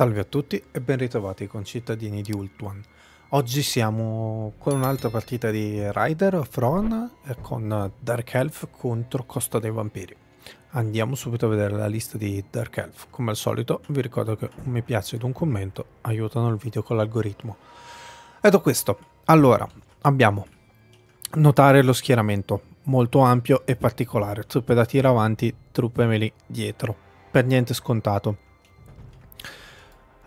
Salve a tutti e ben ritrovati concittadini di Ultuan. Oggi siamo con un'altra partita di Rider of Ron con Dark Elf contro Costa dei Vampiri. Andiamo subito a vedere la lista di Dark Elf. Come al solito vi ricordo che un mi piace ed un commento aiutano il video con l'algoritmo. Ed Detto questo, allora abbiamo notare lo schieramento molto ampio e particolare, truppe da tiro avanti, truppe melee dietro, per niente scontato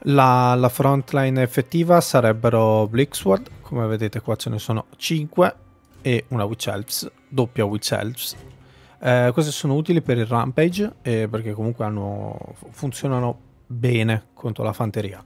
la, la frontline effettiva sarebbero Blixword, come vedete qua ce ne sono 5, e una Witch Elves, doppia Witch Elves. Eh, queste sono utili per il Rampage, eh, perché comunque hanno, funzionano bene contro la fanteria.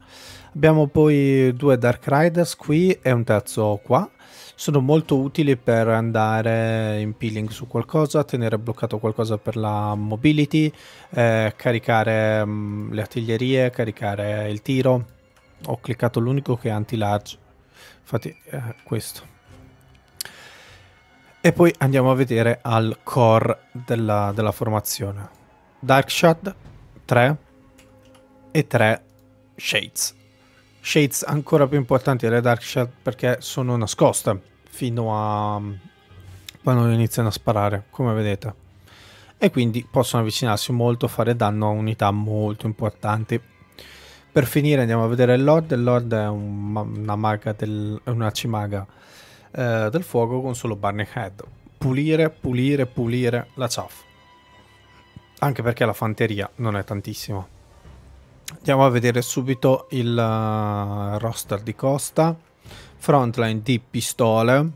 Abbiamo poi due Dark Riders qui e un terzo qua. Sono molto utili per andare in peeling su qualcosa, tenere bloccato qualcosa per la mobility, eh, caricare mh, mm, le artiglierie, caricare il tiro. Ho cliccato l'unico che è anti-large, infatti eh, questo. E poi andiamo a vedere al core della, della formazione. Dark 3, e 3 Shades. Shades ancora più importanti delle Dark Shard perché sono nascoste fino a mm, quando iniziano a sparare, come vedete. E quindi possono avvicinarsi molto, fare danno a unità molto importanti. Per finire andiamo a vedere il Lord. Il Lord è un, una, maga del, una cimaga eh, del fuoco con solo Burning Head. Pulire, pulire, pulire la chaff. Anche perché la fanteria non è tantissima. Andiamo a vedere subito il eh, roster di Costa. Frontline di pistole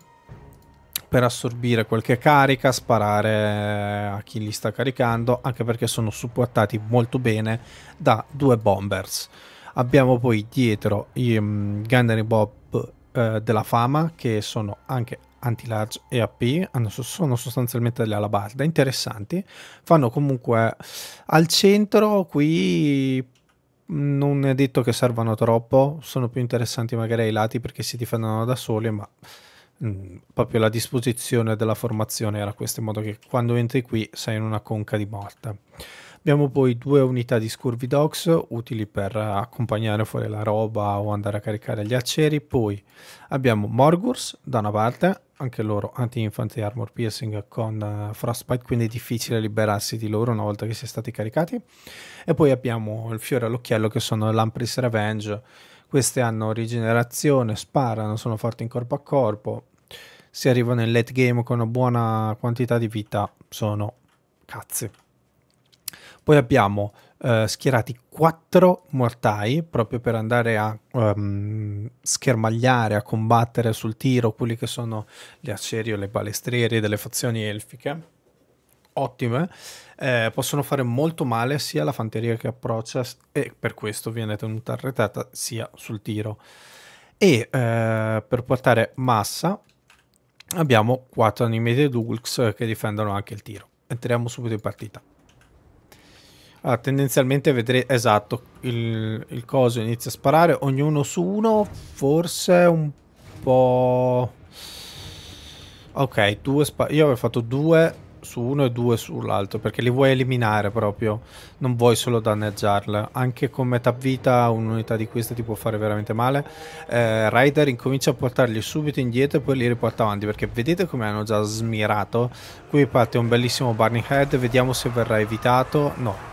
per assorbire qualche carica, sparare a chi li sta caricando, anche perché sono supportati molto bene da due bombers. Abbiamo poi dietro i um, Gunnery Bob eh, della fama, che sono anche anti-large e AP, hanno, sono sostanzialmente delle alabarde interessanti, fanno comunque al centro qui non è detto che servano troppo, sono più interessanti magari ai lati perché si difendono da soli, ma mh, mm, proprio la disposizione della formazione era questa, in modo che quando entri qui sei in una conca di morte. Abbiamo poi due unità di Scurvy Dogs utili per accompagnare fuori la roba o andare a caricare gli aceri. Poi abbiamo Morgurs da una parte anche loro anti-infancy armor piercing con uh, frostbite, quindi è difficile liberarsi di loro una volta che si è stati caricati. E poi abbiamo il fiore all'occhiello che sono l'Ampris Revenge. Queste hanno rigenerazione, sparano, sono forti in corpo a corpo. Se arrivano in late game con una buona quantità di vita, sono cazzi. Poi abbiamo eh, schierati quattro mortai proprio per andare a um, schermagliare, a combattere sul tiro quelli che sono gli aceri o le balestrieri delle fazioni elfiche ottime, eh, possono fare molto male sia alla fanteria che approccia e per questo viene tenuta arretrata sia sul tiro. E eh, per portare massa abbiamo 4 animated hulks che difendono anche il tiro. Entriamo subito in partita. Ah, tendenzialmente vedrete esatto il, il, coso inizia a sparare ognuno su uno forse un po' ok due io avevo fatto due su uno e due sull'altro perché li vuoi eliminare proprio non vuoi solo danneggiarle anche con metà vita un'unità di queste ti può fare veramente male eh, Ryder incomincia a portarli subito indietro e poi li riporta avanti perché vedete come hanno già smirato qui parte un bellissimo burning head vediamo se verrà evitato no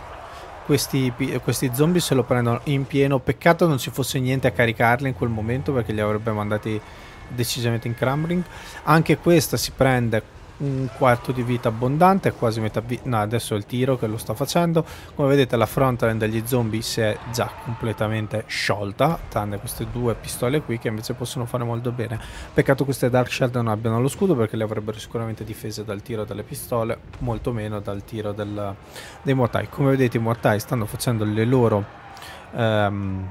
questi, questi, zombie se lo prendono in pieno. Peccato non ci fosse niente a caricarli in quel momento perché li avrebbe mandati decisamente in crumbling. Anche questa si prende un quarto di vita abbondante, quasi metà vita. No, adesso è il tiro che lo sta facendo. Come vedete la frontline degli zombie si è già completamente sciolta, tranne queste due pistole qui che invece possono fare molto bene. Peccato queste Dark Shard non abbiano lo scudo perché le avrebbero sicuramente difese dal tiro delle pistole, molto meno dal tiro del, dei mortai. Come vedete i mortai stanno facendo le loro... Um,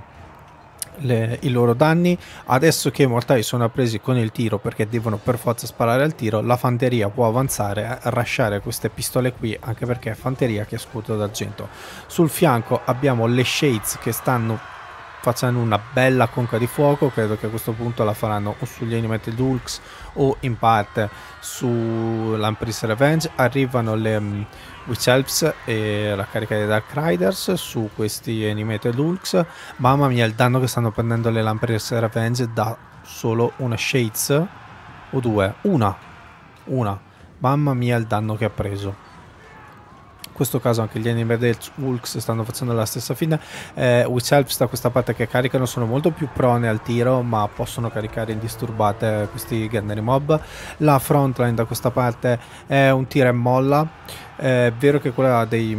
le, i loro danni. Adesso che i mortai sono appresi con il tiro perché devono per forza sparare al tiro, la fanteria può avanzare, rasciare queste pistole qui, anche perché è fanteria che è scudo d'argento. Sul fianco abbiamo le shades che stanno facendo una bella conca di fuoco credo che a questo punto la faranno o sugli Animated Dulks o in parte su Lamprey's Revenge arrivano le um, Witch Helps e la carica dei Dark Riders su questi Animated Hulks mamma mia il danno che stanno prendendo le Lamprey's Revenge da solo una Shades o due una una mamma mia il danno che ha preso questo caso anche gli anime del Hulks stanno facendo la stessa fine eh, Which da questa parte che caricano sono molto più prone al tiro ma possono caricare indisturbate questi Genneri mob la frontline da questa parte è un tira e molla eh, è vero che quella dei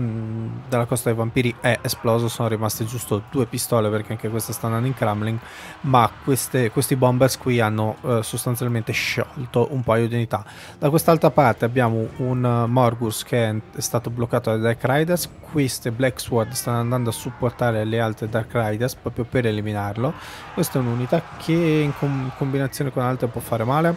mh, mm, dalla costa dei vampiri è esploso, sono rimaste giusto due pistole perché anche queste stanno andando in crumbling, ma queste, questi bombers qui hanno eh, sostanzialmente sciolto un paio di unità. Da quest'altra parte abbiamo un uh, Morgus che è, è stato bloccato dai Dark Riders, queste Black Sword stanno andando a supportare le altre Dark Riders proprio per eliminarlo. Questa è un'unità che in com combinazione con altre può fare male.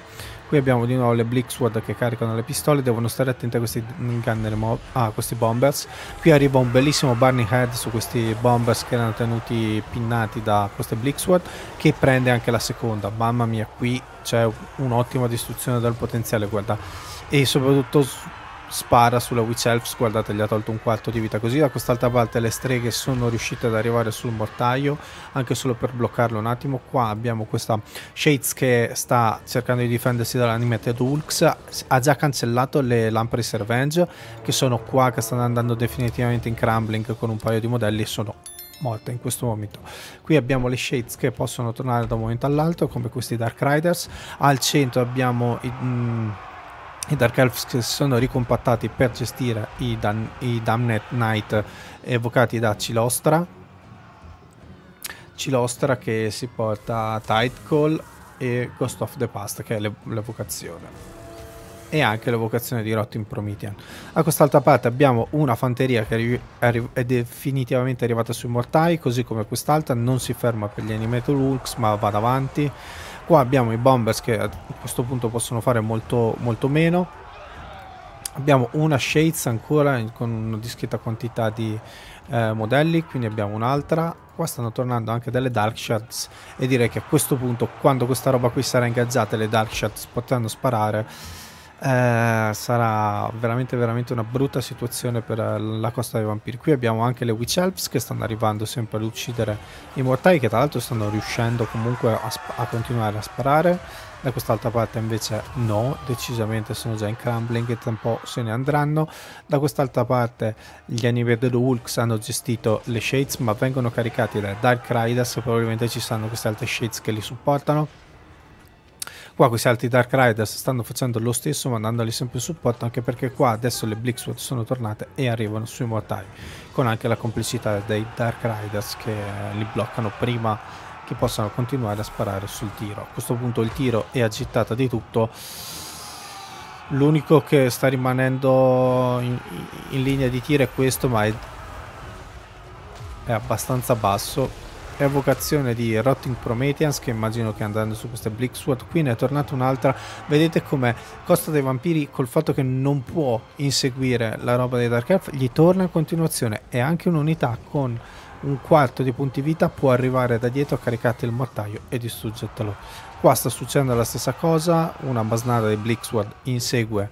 Qui abbiamo di nuovo le Blixwood che caricano le pistole, devono stare attenti a questi gunner mob, ah, questi bombers. Qui arriva un bellissimo Burning Head su questi bombers che erano tenuti pinnati da queste Blixwood che prende anche la seconda. Mamma mia, qui c'è un'ottima distruzione del potenziale, guarda. E soprattutto spara sulla Witch Elves, guardate gli ha tolto un quarto di vita, così da quest'altra parte le streghe sono riuscite ad arrivare sul mortaio, anche solo per bloccarlo un attimo, qua abbiamo questa Shades che sta cercando di difendersi dall'animated Hulks, ha già cancellato le Lamprey Servenge, che sono qua, che stanno andando definitivamente in crumbling con un paio di modelli, sono morte in questo momento. Qui abbiamo le Shades che possono tornare da un momento all'altro, come questi Dark Riders. Al centro abbiamo i, mm, i Dark Elves che si sono ricompattati per gestire i, Dan- i Damned Knight evocati da Cilostra Cilostra che si porta Tightcall e Ghost of the Past che è le- l'evocazione e anche l'evocazione di Rotting Promethean. A quest'altra parte abbiamo una fanteria che arri- arri- è definitivamente arrivata sui mortai, così come quest'altra non si ferma per gli Animator Hulks ma va davanti. Qua abbiamo i Bombers che a questo punto possono fare molto, molto meno. Abbiamo una Shades ancora con una discreta quantità di eh, modelli, quindi abbiamo un'altra. Qua stanno tornando anche delle Dark Shards e direi che a questo punto, quando questa roba qui sarà ingaggiata, le Dark Shards potranno sparare eh, sarà veramente veramente una brutta situazione per eh, la costa dei vampiri. Qui abbiamo anche le Witch Elves che stanno arrivando sempre ad uccidere i mortai che tra l'altro stanno riuscendo comunque a, a continuare a sparare. Da quest'altra parte invece no, decisamente sono già in crumbling e tra un po' se ne andranno. Da quest'altra parte gli del Hulks hanno gestito le shades ma vengono caricati da Dark Riders probabilmente ci saranno queste altre shades che li supportano Qua questi altri Dark Riders stanno facendo lo stesso mandandoli sempre in supporto anche perché qua adesso le Blixwood sono tornate e arrivano sui Muatai con anche la complicità dei Dark Riders che eh, li bloccano prima che possano continuare a sparare sul tiro. A questo punto il tiro è agitato di tutto. L'unico che sta rimanendo in, in linea di tiro è questo ma è, è abbastanza basso evocazione di Rotting Prometheans che immagino che andando su queste Bleak qui ne è tornata un'altra vedete come Costa dei Vampiri col fatto che non può inseguire la roba dei Dark Elf gli torna in continuazione e anche un'unità con un quarto di punti vita può arrivare da dietro a caricarti il mortaio e distruggertelo qua sta succedendo la stessa cosa una basnada di Bleak insegue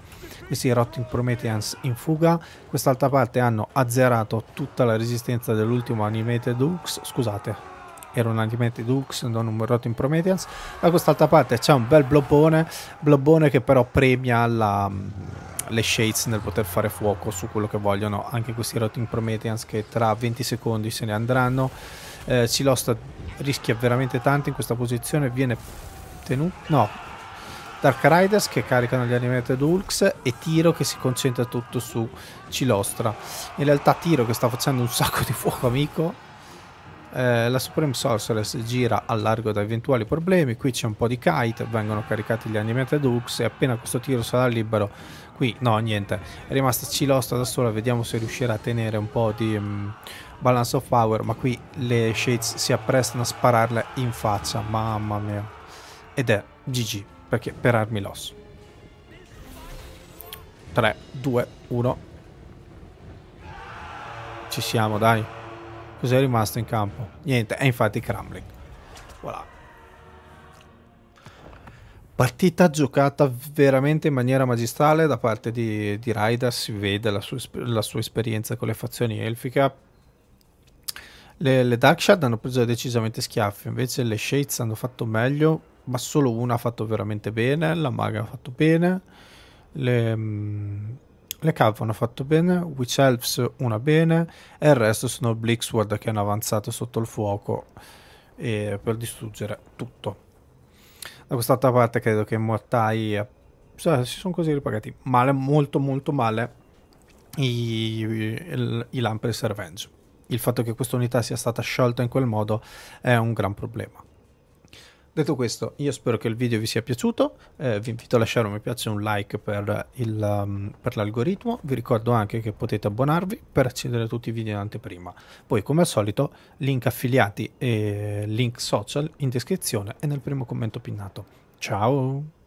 questi Rotting Prometheans in fuga. Quest'altra parte hanno azzerato tutta la resistenza dell'ultimo Animated Hooks, scusate, era un Animated Hooks, non un Rotten Prometheus. Da quest'altra parte c'è un bel blobbone, blobbone che però premia la, mm, le shades nel poter fare fuoco su quello che vogliono, anche questi Rotten Prometheus che tra 20 secondi se ne andranno. Eh, Cilosta rischia veramente tanto in questa posizione, viene tenuto... no, Dark Riders che caricano gli Animated Hulks e Tiro che si concentra tutto su Cilostra. In realtà Tiro che sta facendo un sacco di fuoco amico eh, la Supreme Sorceress gira al largo da eventuali problemi, qui c'è un po' di kite, vengono caricati gli animated hooks e appena questo tiro sarà libero, qui no niente, è rimasta Cilosta da sola, vediamo se riuscirà a tenere un po' di um, balance of power, ma qui le Shades si apprestano a spararle in faccia, mamma mia, ed è GG, perché per armi loss. 3, 2, 1. Ci siamo, dai. Cos'è rimasto in campo? Niente, è infatti Crumbling. Voilà. Partita giocata veramente in maniera magistrale da parte di, di Raida, si vede la sua, la sua, esperienza con le fazioni elfiche. Le, le Darkshad hanno preso decisamente schiaffi, invece le Shades hanno fatto meglio, ma solo una ha fatto veramente bene, la Maga ha fatto bene. Le, mh, mm, le Cav hanno fatto bene, Witch Elves una bene e il resto sono Blixword che hanno avanzato sotto il fuoco eh, per distruggere tutto. Da quest'altra parte credo che i Mortai cioè, si sono così ripagati male, molto molto male i, i, i Lampress Revenge. Il fatto che questa unità sia stata sciolta in quel modo è un gran problema. Detto questo, io spero che il video vi sia piaciuto, eh, vi invito a lasciare un mi piace e un like per, il, um, per l'algoritmo, vi ricordo anche che potete abbonarvi per accedere a tutti i video in anteprima. Poi come al solito link affiliati e link social in descrizione e nel primo commento pinnato. Ciao!